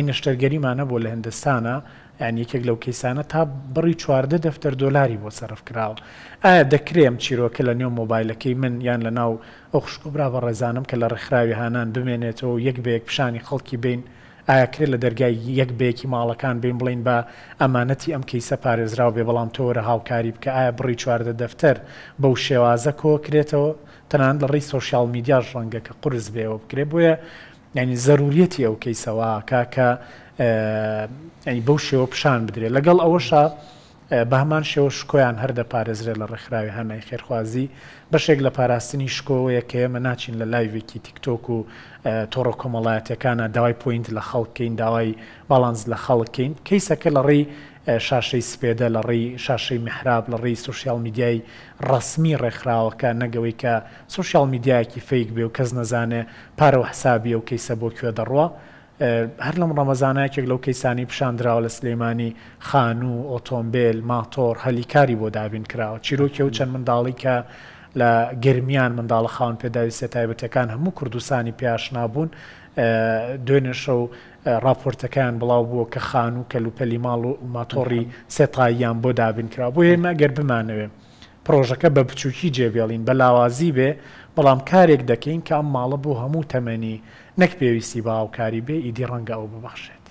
نشتەرگەریمانە بۆ لە هندستانە یان یەکێک لەو کەیسانە تا بڕی چواردە دەفتەر دۆلاری بۆ سەرف کراوە ئایا دەکرێم چیرۆکە لە نێو مۆبایلەکەی من یان لە ناو ئەو خشکبرا بە ڕێزانم کە لە ڕێکخراوی هانان بمێنێتەوە یەک بەیەک پیشانی خەڵکی بین ئایا کرێت لە دەرگای یەک بەیەکی ماڵەکان بین بڵین بە ئەمانەتی ئەم کەیسە پارێزراو بێ بەڵام تۆرە هاوکاری بکە ئایا بڕی چواردە دەفتەر بەو شێوازە کۆ کرێتەوە تەنان لە ڕێی سوۆسیال میدیاژ ڕەنگە کە قرس بێەوە بکرێ بۆیە ینی ضرورەتی ئەو کەیسەوە کاکە ینی بەو شێوە پیشان بدرێت لەگەڵ ئەوەشە بەمان شێوە شکۆیان هەردە پارێزرێت لە ڕێکخراوی هەنای خێرخوازی بەشێک لە پاراستنی شکۆەیە کە ئێمە ناچین لە لایڤێکی تیکتۆک و تۆڕۆ کۆمەڵایەتەکانە داوای پوینت لە خەڵکەین داوای باڵانس لە خەڵکەین کەیسەکە لە ڕێی شاشەی سپێدە لە ڕێی شاشەی محراب لە ڕێی سوسیال میدیای ڕسمی ڕێکخراوەکە نەگەوەی کە سوسیال میدیایەکی فیک بێ و کەس نەزانێ پارەوە حسابی و کەیسە بۆ کوێ دەڕوە هەر لەم ڕەمەزانایەکێک لەو کەیسانی پیشاندراوە لە سلێمانی خان و ئۆتۆمبیل ماتۆر هەلیکاری بۆ دابین کراوە چیرۆکی و چەند منداڵی کە لە گرمیان منداڵ خاون پێداویستە تایبەتەکان هەموو کوردستانی پیاش نابوون دوێنێشە و راپۆرتەکان بڵاو بووە کە خان و کەلوپەلی ماڵ و ماتۆڕی سێتاییان بۆ دابین کرا بۆ ئێمە گەر بمانەوێت پرۆژەکە بە بچووکی جێبێڵین بە لاوازی بێ بەڵام کارێک دەکەین کە ئەم ماڵە بۆ هەموو تەمەنی نەک پێویستی باوکاری بێ ئیدی ڕەنگە ئەو ببەخشێت.